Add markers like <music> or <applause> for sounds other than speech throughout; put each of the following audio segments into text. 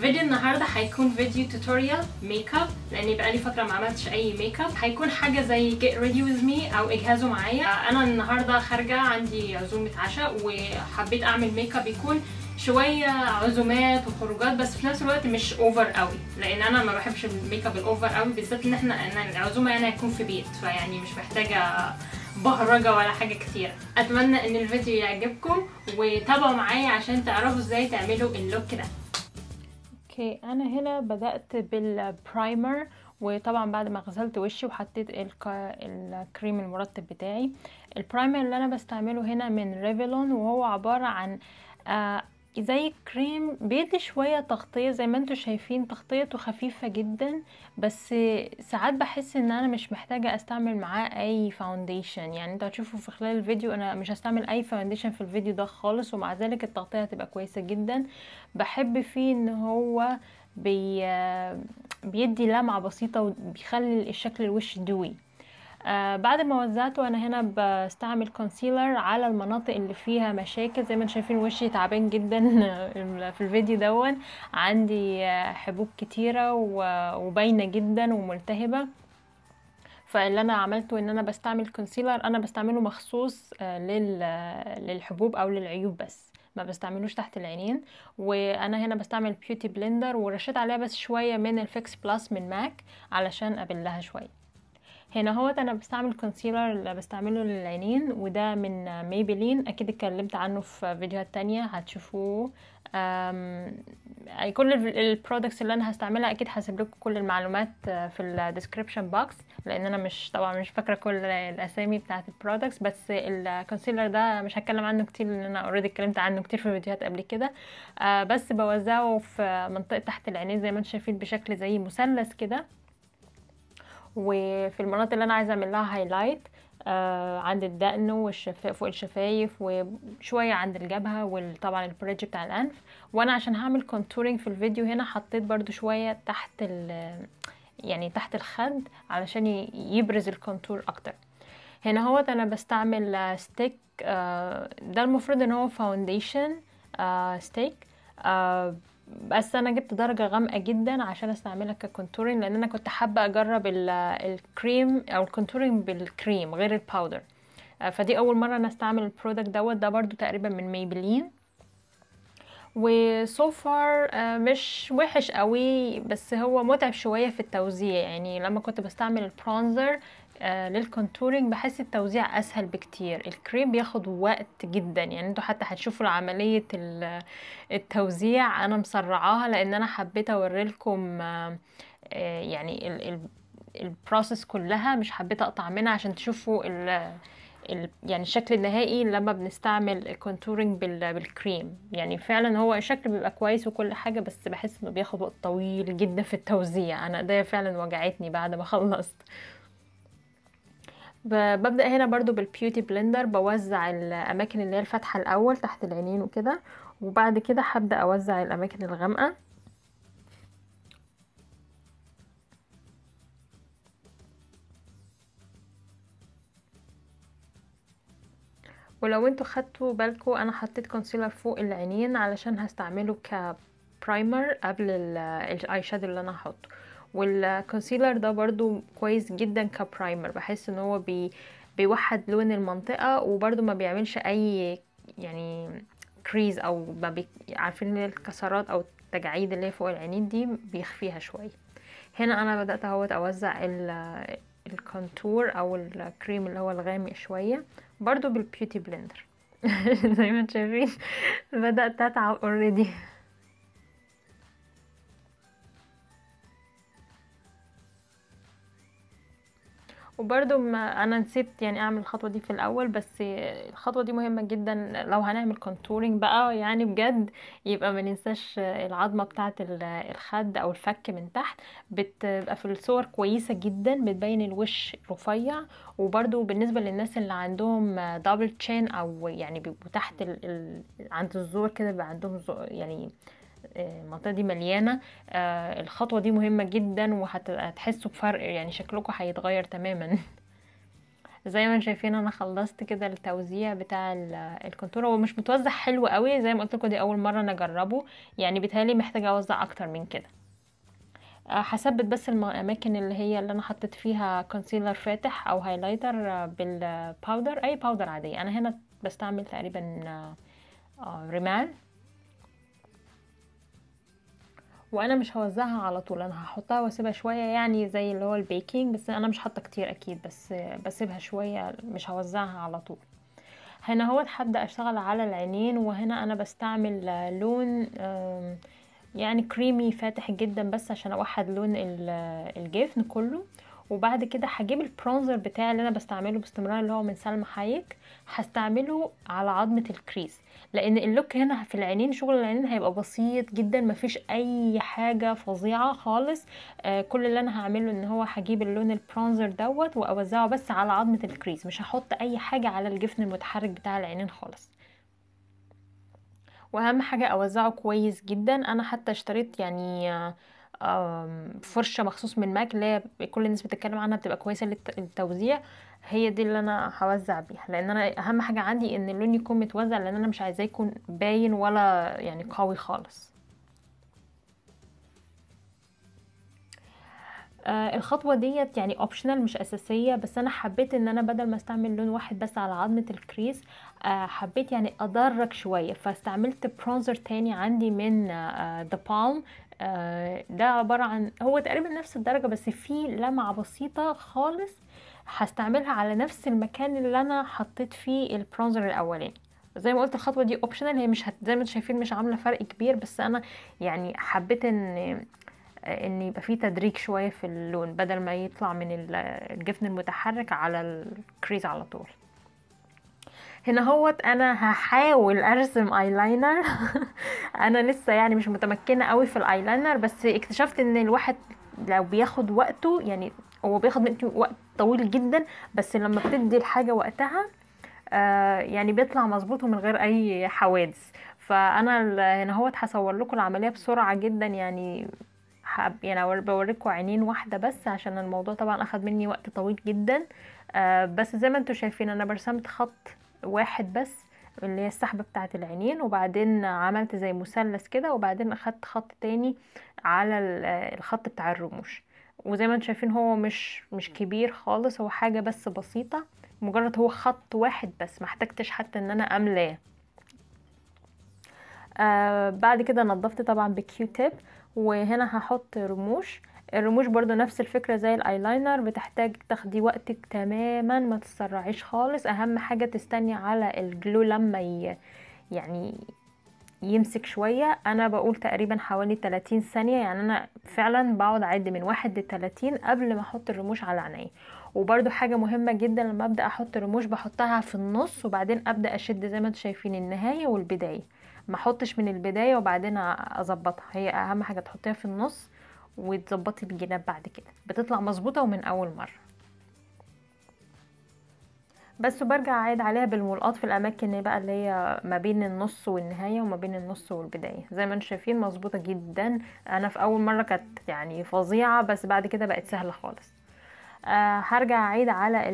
فيديو النهارده هيكون فيديو توتوريال ميك اب لاني بقالي فتره ما عملتش اي ميك اب هيكون حاجه زي get ready with me او اجهزوا معايا انا النهارده خارجه عندي عزومه عشاء وحبيت اعمل ميك اب يكون شويه عزومات وخروجات بس في نفس الوقت مش اوفر قوي لان انا ما بحبش الميك اب الاوفر قوي بالذات ان احنا ان العزومه انا يعني هتكون في بيت فيعني مش محتاجه بهرجة ولا حاجة كتير أتمنى أن الفيديو يعجبكم وتابعوا معايا عشان تعرفوا ازاي تعملوا اللوك ده اوكي انا هنا بدأت بالبرايمر وطبعا بعد ما غسلت وشي وحطيت الكريم المرطب بتاعي البرايمر اللي انا بستعمله هنا من ريفلون وهو عبارة عن آه، زي كريم بيدي شوية تغطية زي ما انتوا شايفين تغطيته خفيفة جدا بس ساعات بحس ان انا مش محتاجة استعمل معاه اي فاونديشن يعني انتوا هتشوفوا في خلال الفيديو انا مش هستعمل اي فاونديشن في الفيديو ده خالص ومع ذلك التغطية هتبقى كويسة جدا بحب فيه ان هو بي بيدي لمعة بسيطة وبيخلي الشكل الوش دوي آه، بعد ما وزعته انا هنا بستعمل كونسيلر على المناطق اللي فيها مشاكل زي ما انتم شايفين وشي تعبان جدا <laughs> في الفيديو دون عندي آه، حبوب كتيرة وباينة جدا وملتهبة فاللي انا عملته ان انا بستعمل كونسيلر انا بستعمله مخصوص آه، للحبوب او للعيوب بس ما بستعملوش تحت العينين وانا هنا بستعمل بيوتي بلندر ورشيت عليها بس شويه من الفيكس بلس من ماك علشان ابلها شويه هنا هو انا بستعمل كونسيلر اللي بستعمله للعينين وده من ميبلين اكيد اتكلمت عنه في فيديوهات تانية هتشوفوه كل البرودكتس اللي انا هستعملها اكيد هسيب لكم كل المعلومات آه، في الديسكريبشن بوكس لان انا مش طبعا مش فاكره كل الاسامي بتاعه البرودكتس بس الكونسيلر ده مش هتكلم عنه كتير لان انا اوريدي اتكلمت عنه كتير في فيديوهات قبل كده آه، بس بوزعه في منطقه تحت العينين زي ما انتم شايفين بشكل زي مثلث كده وفي المناطق اللي انا عايزه اعمل لها هايلايت آه عند الدقن والشفا فوق الشفايف وشويه عند الجبهه وطبعا البريدج بتاع الانف وانا عشان هعمل كونتورنج في الفيديو هنا حطيت برضو شويه تحت يعني تحت الخد علشان يبرز الكونتور اكتر هنا هو انا بستعمل ستيك آه، ده المفروض ان هو فاونديشن آه، ستيك آه، بس انا جبت درجه غامقه جدا عشان استعملها ككونتورين لان انا كنت حابه اجرب الكريم او الكونتورين بالكريم غير الباودر آه، فدي اول مره انا استعمل البرودكت دوت ده برضو تقريبا من ميبلين وسو فار مش وحش قوي بس هو متعب شويه في التوزيع يعني لما كنت بستعمل البرونزر آه، للكونتورنج بحس التوزيع اسهل بكتير الكريم بياخد وقت جدا يعني انتوا حتى هتشوفوا عمليه التوزيع انا مسرعاها لان انا حبيت اوريلكم آه، آه، يعني البروسيس كلها مش حبيت اقطع منها عشان تشوفوا ال يعني الشكل النهائي لما بنستعمل الكونتورنج بالكريم يعني فعلا هو الشكل بيبقى كويس وكل حاجة بس بحس انه بياخد وقت طويل جدا في التوزيع انا ده فعلا وجعتني بعد ما خلصت ببدأ هنا برضو بالبيوتي بلندر بوزع الأماكن اللي هي الفاتحة الأول تحت العينين وكده وبعد كده هبدأ أوزع الأماكن الغامقة ولو انتوا خدتوا بالكم انا حطيت كونسيلر فوق العينين علشان هستعمله كبرايمر قبل الاي شادو اللي انا هحطه والكونسيلر ده برضو كويس جدا كبرايمر بحس ان هو بي بيوحد لون المنطقة وبرضو ما بيعملش اي يعني كريز او ما بي... عارفين الكسرات او التجاعيد اللي هي فوق العينين دي بيخفيها شوية هنا انا بدأت اهوت اوزع الكونتور او الكريم اللي هو الغامق شوية برضو بالبيوتي بلندر <laughs> زي ما انتم شايفين بدأت اتعب اوريدي وبرده ما انا نسيت يعني اعمل الخطوه دي في الاول بس الخطوه دي مهمه جدا لو هنعمل كونتورنج بقى يعني بجد يبقى ما ننساش العظمه بتاعه الخد او الفك من تحت بتبقى في الصور كويسه جدا بتبين الوش رفيع وبرده بالنسبه للناس اللي عندهم دبل تشين او يعني بيبقوا تحت ال... ال... عند الزور كده بيبقى عندهم زور يعني المنطقه دي مليانه آه، الخطوه دي مهمه جدا وهتحسوا بفرق يعني شكلكم هيتغير تماما <laughs> زي ما شايفين انا خلصت كده التوزيع بتاع الكونتور هو مش متوزع حلو قوي زي ما قلت لكم دي اول مره انا اجربه يعني بيتهيألي محتاجه اوزع اكتر من كده آه، هثبت بس الاماكن اللي هي اللي انا حطيت فيها كونسيلر فاتح او هايلايتر آه، بالباودر اي باودر عاديه انا هنا بستعمل تقريبا ريمال وانا مش هوزعها على طول انا هحطها واسيبها شويه يعني زي اللي هو البيكنج بس انا مش حاطه كتير اكيد بس بسيبها شويه مش هوزعها على طول هنا هو هبدا اشتغل على العينين وهنا انا بستعمل لون يعني كريمي فاتح جدا بس عشان اوحد لون الجفن كله وبعد كده هجيب البرونزر بتاعي اللي انا بستعمله باستمرار اللي هو من سلمى حايك هستعمله على عظمه الكريز لان اللوك هنا في العينين شغل العينين هيبقى بسيط جدا مفيش اي حاجه فظيعه خالص آه كل اللي انا هعمله ان هو هجيب اللون البرونزر دوت واوزعه بس على عظمه الكريز مش هحط اي حاجه على الجفن المتحرك بتاع العينين خالص واهم حاجه اوزعه كويس جدا انا حتى اشتريت يعني آه فرشه مخصوص من ماك اللي هي كل الناس بتتكلم عنها بتبقى كويسه للتوزيع هي دي اللي انا هوزع بيها لان انا اهم حاجه عندي ان اللون يكون متوزع لان انا مش عايزاه يكون باين ولا يعني قوي خالص آه الخطوه ديت يعني اوبشنال مش اساسيه بس انا حبيت ان انا بدل ما استعمل لون واحد بس على عظمه الكريس آه حبيت يعني ادرك شويه فاستعملت برونزر تاني عندي من ذا آه بالم آه، آه، ده عبارة عن هو تقريبا نفس الدرجة بس فيه لمعة بسيطة خالص هستعملها على نفس المكان اللي انا حطيت فيه البرونزر الاولاني زي ما قلت الخطوه دي اوبشنال هي مش هت... زي ما انتم شايفين مش عامله فرق كبير بس انا يعني حبيت ان آه، ان يبقى فيه تدريج شويه في اللون بدل ما يطلع من الجفن المتحرك على الكريز على طول هنا هوت انا هحاول ارسم ايلاينر <laughs> انا لسه يعني مش متمكنه قوي في الايلاينر بس اكتشفت ان الواحد لو بياخد وقته يعني هو بياخد منك وقت طويل جدا بس لما بتدي الحاجه وقتها آه يعني بيطلع مظبوط ومن غير اي حوادث فانا هنا هوت هصور لكم العمليه بسرعه جدا يعني يعني بوريكم عينين واحده بس عشان الموضوع طبعا اخد مني وقت طويل جدا آه بس زي ما انتم شايفين انا برسمت خط واحد بس اللي هي السحبة بتاعت العينين وبعدين عملت زي مثلث كده وبعدين اخدت خط تاني على الخط بتاع الرموش وزي ما انتم شايفين هو مش مش كبير خالص هو حاجة بس بسيطة مجرد هو خط واحد بس محتاجتش حتى ان انا املاه آه بعد كده نظفت طبعا بكيو تيب وهنا هحط رموش الرموش برضو نفس الفكرة زي الايلاينر بتحتاج تاخدي وقتك تماما ما تسرعيش خالص اهم حاجة تستني على الجلو لما ي... يعني يمسك شوية انا بقول تقريبا حوالي 30 ثانية يعني انا فعلا بقعد اعد من واحد لتلاتين قبل ما احط الرموش على عينيا وبرده حاجه مهمه جدا لما ابدا احط الرموش بحطها في النص وبعدين ابدا اشد زي ما انتم شايفين النهايه والبدايه ما احطش من البدايه وبعدين اظبطها هي اهم حاجه تحطيها في النص وتظبطي الجناب بعد كده بتطلع مظبوطه ومن اول مره بس برجع اعيد عليها بالملقاط في الاماكن بقى اللي هي ما بين النص والنهايه وما بين النص والبدايه زي ما انتم شايفين مظبوطه جدا انا في اول مره كانت يعني فظيعه بس بعد كده بقت سهله خالص أه هرجع اعيد على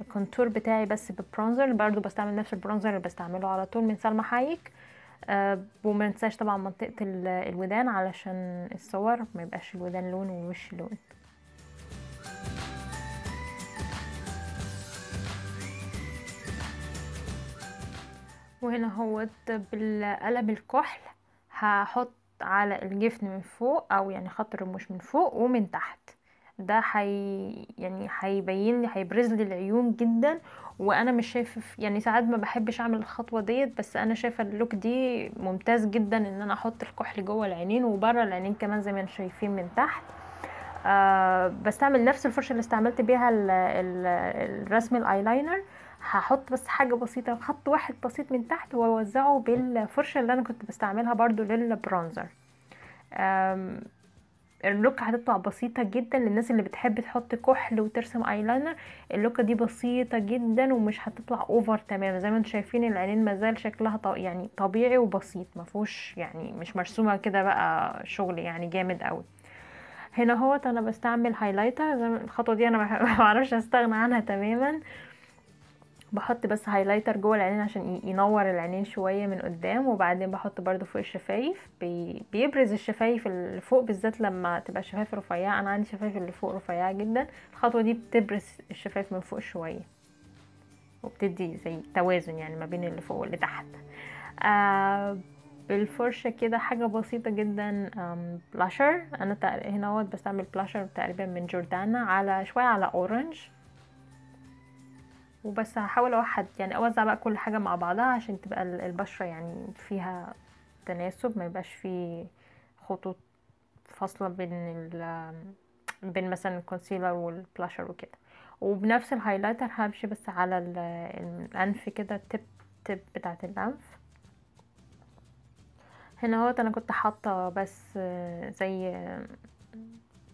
الكونتور بتاعي بس بالبرونزر برضو بستعمل نفس البرونزر اللي بستعمله على طول من سلمى حايك آه، وما ننساش طبعا منطقه الودان علشان الصور ما يبقاش الودان لون ووش لون وهنا هوت بالقلم الكحل هحط على الجفن من فوق او يعني خط الرموش من فوق ومن تحت ده حي يعني هيبين لي هيبرز لي العيون جدا وانا مش شايف يعني ساعات ما بحبش اعمل الخطوه ديت بس انا شايفه اللوك دي ممتاز جدا ان انا احط الكحل جوه العينين وبره العينين كمان زي ما انتم شايفين من تحت آه بستعمل نفس الفرشه اللي استعملت بيها الرسم الايلاينر هحط بس حاجه بسيطه خط واحد بسيط من تحت واوزعه بالفرشه اللي انا كنت بستعملها برضو للبرونزر اللوك هتطلع بسيطة جدا للناس اللي بتحب تحط كحل وترسم ايلاينر اللوكة دي بسيطة جدا ومش هتطلع اوفر تمام زي ما انتم شايفين العينين مازال شكلها يعني طبيعي وبسيط مفهوش يعني مش مرسومة كده بقى شغل يعني جامد قوي هنا اهوت انا بستعمل هايلايتر زي الخطوه دي انا اعرفش <laughs> استغنى عنها تماما بحط بس هايلايتر جوه العينين عشان ينور العينين شويه من قدام وبعدين بحط برده فوق الشفايف بي بيبرز الشفايف اللي فوق بالذات لما تبقى الشفايف رفيعه انا عندي شفايف اللي فوق رفيعه جدا الخطوه دي بتبرز الشفايف من فوق شويه وبتدي زي توازن يعني ما بين اللي فوق واللي تحت آه بالفرشة كده حاجة بسيطة جدا بلاشر أنا هنا بستعمل بلاشر تقريبا من جوردانا على شوية على أورنج وبس هحاول اوحد يعني اوزع بقى كل حاجه مع بعضها عشان تبقى البشره يعني فيها تناسب ما يبقاش فيه خطوط فاصله بين بين مثلا الكونسيلر والبلاشر وكده وبنفس الهايلايتر همشي بس على الانف كده تب تب بتاعه الانف هنا هو انا كنت حاطه بس زي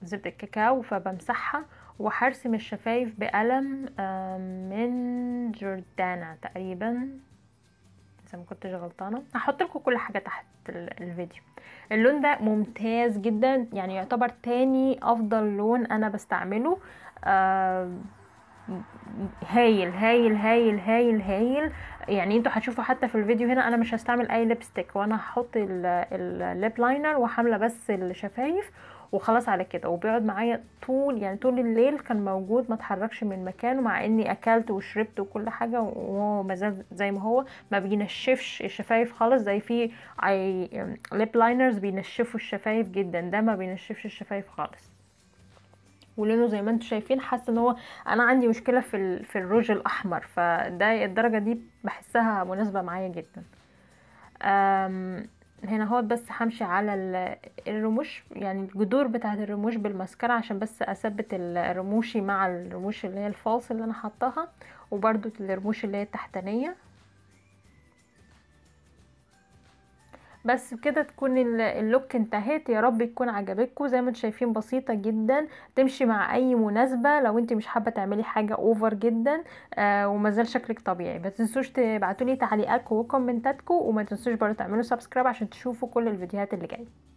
زبده الكاكاو فبمسحها وحرسم الشفايف بقلم من جوردانا تقريبا اذا ما كنتش غلطانه هحط لكم كل حاجه تحت الفيديو اللون ده ممتاز جدا يعني يعتبر تاني افضل لون انا بستعمله هايل هايل هايل هايل هايل يعني انتوا هتشوفوا حتى في الفيديو هنا انا مش هستعمل اي لبستيك وانا هحط الليب لاينر وحامله بس الشفايف وخلاص على كده وبيقعد معايا طول يعني طول الليل كان موجود ما اتحركش من مكانه مع اني اكلت وشربت وكل حاجه وهو مازال زي ما هو ما بينشفش الشفايف خالص زي في ليب لاينرز بينشفوا الشفايف جدا ده ما بينشفش الشفايف خالص ولونه زي ما انتم شايفين حاسه ان هو انا عندي مشكله في في الروج الاحمر فده الدرجه دي بحسها مناسبه معايا جدا هنا هو بس همشي على الرموش يعني الجذور بتاعه الرموش بالمسكرة عشان بس اثبت الرموشي مع الرموش اللي هي الفالص اللي انا حطاها وبرده الرموش اللي هي التحتانية بس بكده تكون اللوك انتهت يا رب تكون عجبتكم زي ما انتم شايفين بسيطه جدا تمشي مع اي مناسبه لو انت مش حابه تعملي حاجه اوفر جدا آه ومازال شكلك طبيعي ما تنسوش تبعتولي تعليقاتكم وكومنتاتكم وما تنسوش برضه تعملوا سبسكرايب عشان تشوفوا كل الفيديوهات اللي جايه